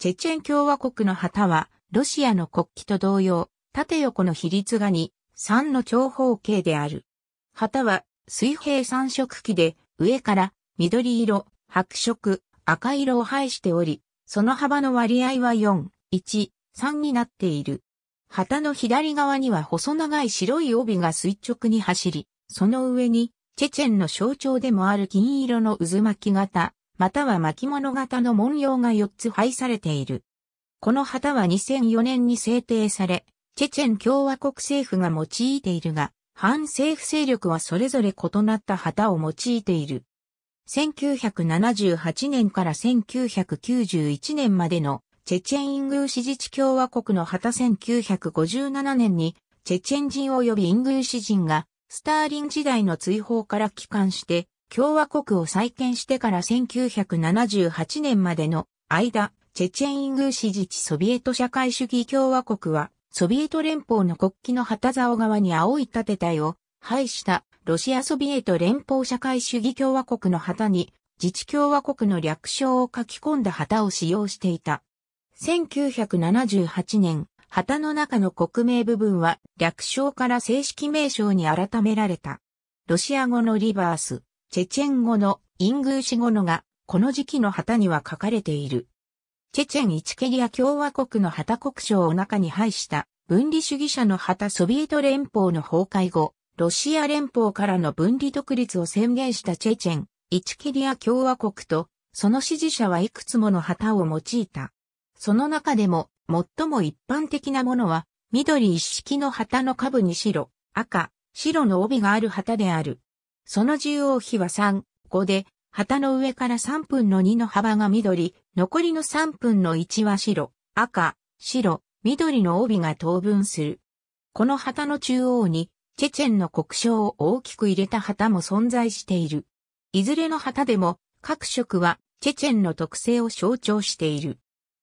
チェチェン共和国の旗は、ロシアの国旗と同様、縦横の比率が2、3の長方形である。旗は、水平三色旗で、上から、緑色、白色、赤色を配しており、その幅の割合は4、1、3になっている。旗の左側には細長い白い帯が垂直に走り、その上に、チェチェンの象徴でもある金色の渦巻き型、または巻物型の文様が4つ配されている。この旗は2004年に制定され、チェチェン共和国政府が用いているが、反政府勢力はそれぞれ異なった旗を用いている。1978年から1991年までのチェチェンイングーシ自治共和国の旗1957年にチェチェン人及びイングーシ人がスターリン時代の追放から帰還して共和国を再建してから1978年までの間、チェチェンイングーシ自治ソビエト社会主義共和国は、ソビエト連邦の国旗の旗竿側に青い盾体を配したロシアソビエト連邦社会主義共和国の旗に自治共和国の略称を書き込んだ旗を使用していた。1978年、旗の中の国名部分は略称から正式名称に改められた。ロシア語のリバース、チェチェン語のイングーシ語のが、この時期の旗には書かれている。チェチェン・イチケリア共和国の旗国章を中に配した分離主義者の旗ソビエト連邦の崩壊後、ロシア連邦からの分離独立を宣言したチェチェン、イチケリア共和国と、その支持者はいくつもの旗を用いた。その中でも、最も一般的なものは、緑一式の旗の下部に白、赤、白の帯がある旗である。その重央比は3、5で、旗の上から3分の2の幅が緑、残りの3分の1は白、赤、白、緑の帯が等分する。この旗の中央に、チェチェンの国章を大きく入れた旗も存在している。いずれの旗でも、各色は、チェチェンの特性を象徴している。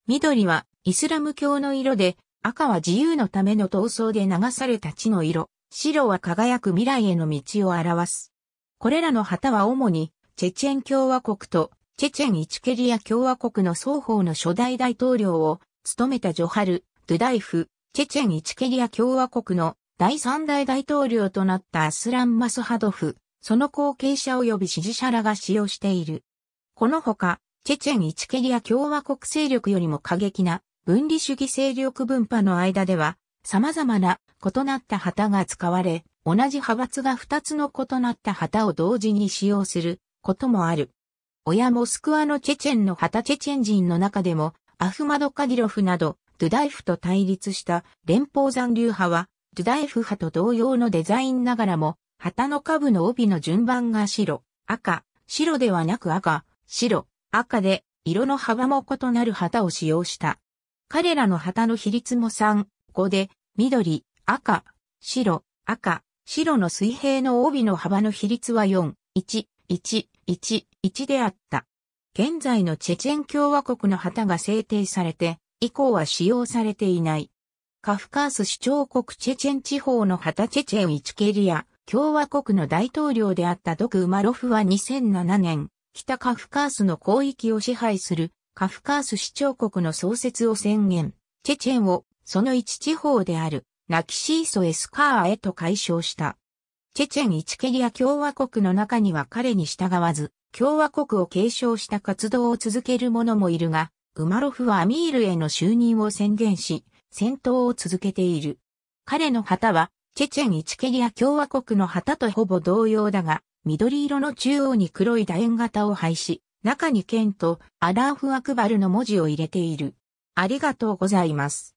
緑は、イスラム教の色で、赤は自由のための闘争で流された地の色、白は輝く未来への道を表す。これらの旗は主に、チェチェン共和国と、チェチェン・イチケリア共和国の双方の初代大統領を、務めたジョハル・ドゥダイフ、チェチェン・イチケリア共和国の第三代大統領となったアスラン・マスハドフ、その後継者及び支持者らが使用している。このほか、チェチェン・イチケリア共和国勢力よりも過激な分離主義勢力分派の間では、様々な異なった旗が使われ、同じ派閥が二つの異なった旗を同時に使用することもある。親モスクワのチェチェンの旗チェチェン人の中でも、アフマド・カディロフなど、ドゥダイフと対立した連邦残留派は、ドゥダイフ派と同様のデザインながらも、旗の下部の帯の順番が白、赤、白ではなく赤、白、赤で、色の幅も異なる旗を使用した。彼らの旗の比率も3、5で、緑、赤、白、赤、白の水平の帯の幅の比率は4、1、1、1、1であった。現在のチェチェン共和国の旗が制定されて、以降は使用されていない。カフカース首長国チェチェン地方の旗チェチェンイチケリア、共和国の大統領であったドク・ウマロフは2007年、北カフカースの広域を支配するカフカース首長国の創設を宣言、チェチェンをその一地方であるナキシーソ・エスカーへと解消した。チェチェン・イチケリア共和国の中には彼に従わず、共和国を継承した活動を続ける者もいるが、ウマロフはアミールへの就任を宣言し、戦闘を続けている。彼の旗は、チェチェン・イチケリア共和国の旗とほぼ同様だが、緑色の中央に黒い楕円型を配し、中に剣とアラーフ・アクバルの文字を入れている。ありがとうございます。